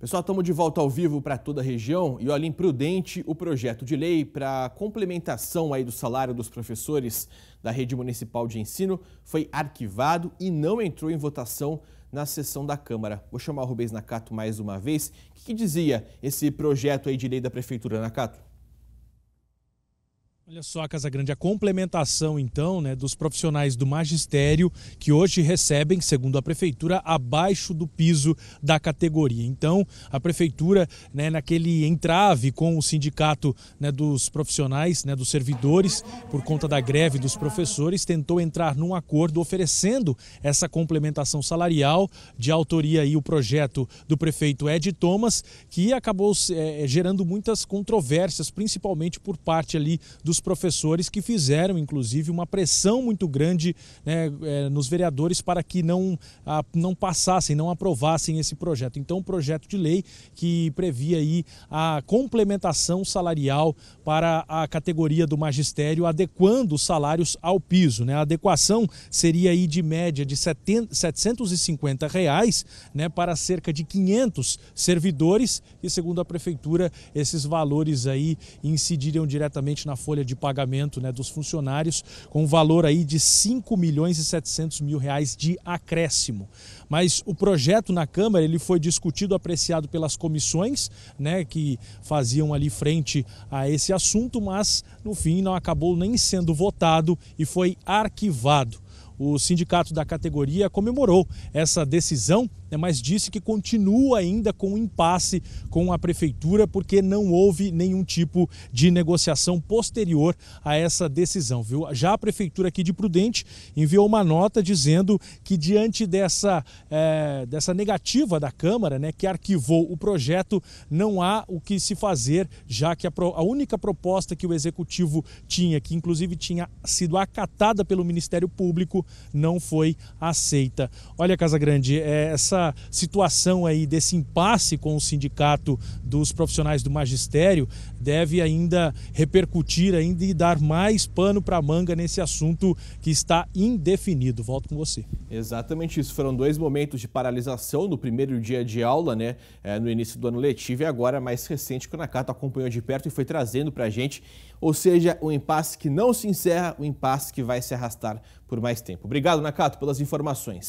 Pessoal, estamos de volta ao vivo para toda a região e olha, imprudente o projeto de lei para complementação aí do salário dos professores da rede municipal de ensino foi arquivado e não entrou em votação na sessão da Câmara. Vou chamar o Rubens Nakato mais uma vez. O que, que dizia esse projeto aí de lei da Prefeitura, Nakato? Olha só, Casa Grande, a complementação então, né, dos profissionais do magistério que hoje recebem, segundo a prefeitura, abaixo do piso da categoria. Então, a prefeitura, né, naquele entrave com o sindicato, né, dos profissionais, né, dos servidores, por conta da greve dos professores, tentou entrar num acordo oferecendo essa complementação salarial de autoria e o projeto do prefeito Ed Thomas, que acabou é, gerando muitas controvérsias, principalmente por parte ali dos professores que fizeram, inclusive, uma pressão muito grande né, é, nos vereadores para que não, não passassem, não aprovassem esse projeto. Então, o um projeto de lei que previa aí a complementação salarial para a categoria do magistério, adequando os salários ao piso. Né? A adequação seria aí de média de 750 reais né, para cerca de 500 servidores e, segundo a prefeitura, esses valores aí incidiriam diretamente na folha de de pagamento né, dos funcionários, com um valor aí de 5 milhões e 700 mil reais de acréscimo. Mas o projeto na Câmara ele foi discutido, apreciado pelas comissões né, que faziam ali frente a esse assunto, mas no fim não acabou nem sendo votado e foi arquivado. O sindicato da categoria comemorou essa decisão né, mas disse que continua ainda com impasse com a prefeitura porque não houve nenhum tipo de negociação posterior a essa decisão. Viu? Já a prefeitura aqui de Prudente enviou uma nota dizendo que diante dessa, é, dessa negativa da Câmara, né, que arquivou o projeto, não há o que se fazer, já que a, pro, a única proposta que o executivo tinha, que inclusive tinha sido acatada pelo Ministério Público, não foi aceita. Olha, Casa Grande eh, essa situação aí, desse impasse com o sindicato dos profissionais do magistério, deve ainda repercutir ainda e dar mais pano para a manga nesse assunto que está indefinido. Volto com você. Exatamente isso. Foram dois momentos de paralisação no primeiro dia de aula, né? É, no início do ano letivo e agora é mais recente que o Nakato acompanhou de perto e foi trazendo para a gente. Ou seja, um impasse que não se encerra, um impasse que vai se arrastar por mais tempo. Obrigado, Nakato, pelas informações.